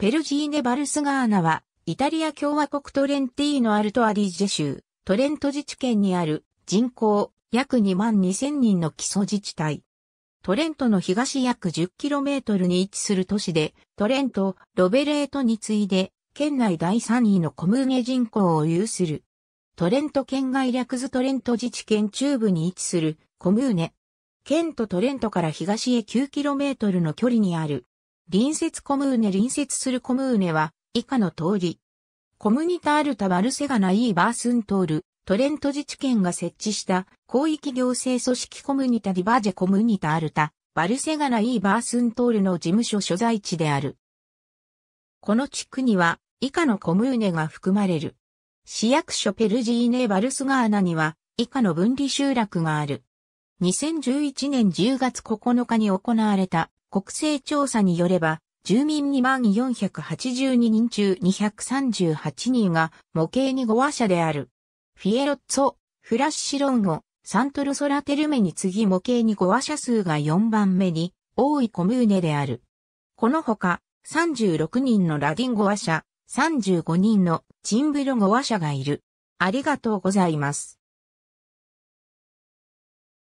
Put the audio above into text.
ペルジーネ・バルスガーナは、イタリア共和国トレンティーノ・アルト・アリィジェ州、トレント自治県にある人口約2万2000人の基礎自治体。トレントの東約 10km に位置する都市で、トレント、ロベレートに次いで、県内第3位のコムー人口を有する。トレント県外略図トレント自治県中部に位置するコムーネ。県とトレントから東へ 9km の距離にある隣接コムーネ隣接するコムーネは、以下の通り。コムニタールタ・バルセガナ・イー・バースントール、トレント自治県が設置した広域行政組織コムニタ・ディバージェ・コムニタールタ、バルセガナ・イー・バースントールの事務所所在地である。この地区には、以下のコムーネが含まれる。市役所ペルジーネ・バルスガーナには、以下の分離集落がある。2011年10月9日に行われた国勢調査によれば、住民2万482人中238人が模型に語話者である。フィエロッツォ、フラッシュロンゴ、サントルソラテルメに次模型に語話者数が4番目に多いコムーネである。このほか、36人のラディン語話者、35人のチンブロ語話者がいる。ありがとうございます。